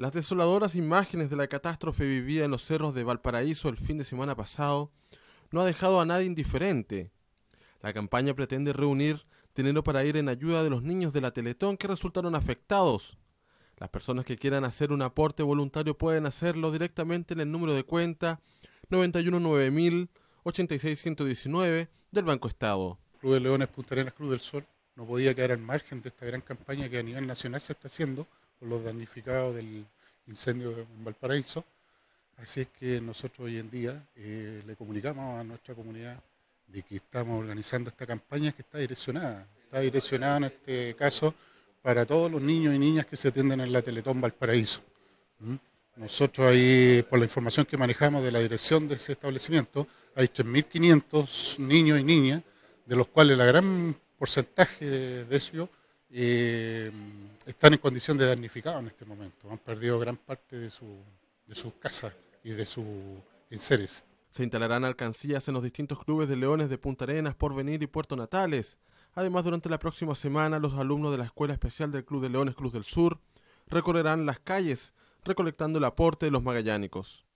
Las desoladoras imágenes de la catástrofe vivida en los cerros de Valparaíso el fin de semana pasado no ha dejado a nadie indiferente. La campaña pretende reunir dinero para ir en ayuda de los niños de la Teletón que resultaron afectados. Las personas que quieran hacer un aporte voluntario pueden hacerlo directamente en el número de cuenta 919000 del Banco Estado. Cruz de Leones, Punta Cruz del Sol no podía quedar al margen de esta gran campaña que a nivel nacional se está haciendo por los damnificados del incendio en Valparaíso. Así es que nosotros hoy en día eh, le comunicamos a nuestra comunidad de que estamos organizando esta campaña que está direccionada, está direccionada en este caso para todos los niños y niñas que se atienden en la Teletón Valparaíso. Nosotros ahí, por la información que manejamos de la dirección de ese establecimiento, hay 3.500 niños y niñas, de los cuales la gran porcentaje de, de eh, están en condición de damnificado en este momento. Han perdido gran parte de, su, de sus casas y de sus enseres. Se instalarán alcancías en los distintos clubes de Leones de Punta Arenas, Porvenir y Puerto Natales. Además, durante la próxima semana, los alumnos de la Escuela Especial del Club de Leones Cruz del Sur recorrerán las calles recolectando el aporte de los magallánicos.